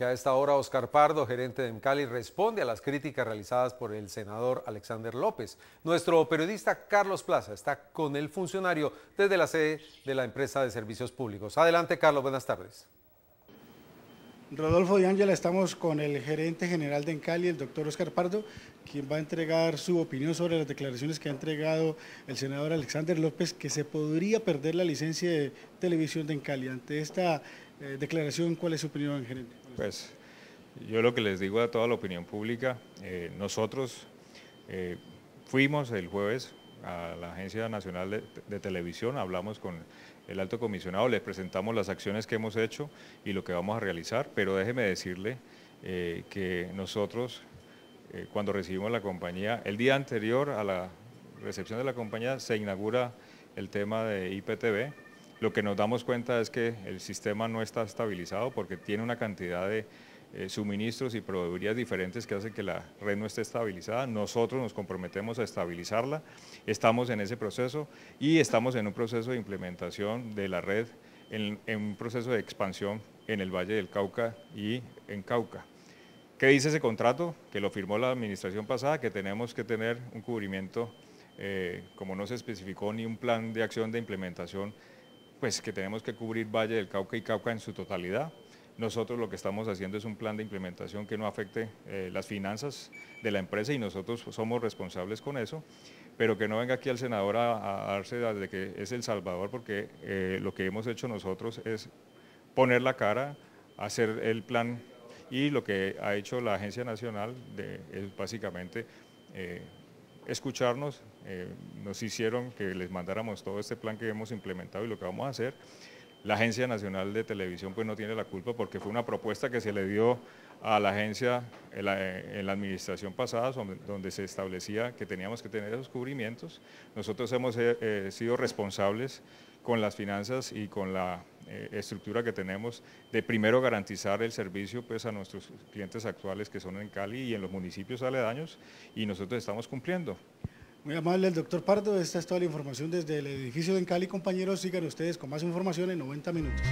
que a esta hora Oscar Pardo, gerente de Encali, responde a las críticas realizadas por el senador Alexander López. Nuestro periodista Carlos Plaza está con el funcionario desde la sede de la empresa de servicios públicos. Adelante, Carlos, buenas tardes. Rodolfo de Ángela, estamos con el gerente general de Encali, el doctor Oscar Pardo, quien va a entregar su opinión sobre las declaraciones que ha entregado el senador Alexander López, que se podría perder la licencia de televisión de Encali. Ante esta eh, declaración, ¿cuál es su opinión, gerente? Pues yo lo que les digo a toda la opinión pública, eh, nosotros eh, fuimos el jueves a la Agencia Nacional de, Televisión, hablamos con el alto comisionado, les presentamos las acciones que hemos hecho y lo que vamos a realizar, pero déjeme decirle que nosotros, cuando recibimos la compañía, el día anterior a la recepción de la compañía se inaugura el tema de IPTV, lo que nos damos cuenta es que el sistema no está estabilizado porque tiene una cantidad de eh, suministros y proveedorías diferentes que hacen que la red no esté estabilizada. Nosotros nos comprometemos a estabilizarla, estamos en ese proceso y estamos en un proceso de implementación de la red, en, un proceso de expansión en el Valle del Cauca y en Cauca. ¿Qué dice ese contrato? Que lo firmó la administración pasada, que tenemos que tener un cubrimiento, eh, como no se especificó ni un plan de acción de implementación pues que tenemos que cubrir Valle del Cauca y Cauca en su totalidad. Nosotros lo que estamos haciendo es un plan de implementación que no afecte eh, las finanzas de la empresa y nosotros somos responsables con eso, pero que no venga aquí el senador a, darse de que es El Salvador, porque eh, lo que hemos hecho nosotros es poner la cara, hacer el plan y lo que ha hecho la Agencia Nacional es básicamente eh, escucharnos, eh, nos hicieron que les mandáramos todo este plan que hemos implementado y lo que vamos a hacer. La Agencia Nacional de Televisión pues no tiene la culpa porque fue una propuesta que se le dio a la agencia en la, administración pasada, donde se establecía que teníamos que tener esos cubrimientos. Nosotros hemos eh, eh, sido responsables con las finanzas y con la eh, estructura que tenemos de primero garantizar el servicio pues, a nuestros clientes actuales que son en Cali y en los municipios aledaños y nosotros estamos cumpliendo. Muy amable el doctor Pardo, esta es toda la información desde el edificio de Cali. compañeros, sigan ustedes con más información en 90 minutos.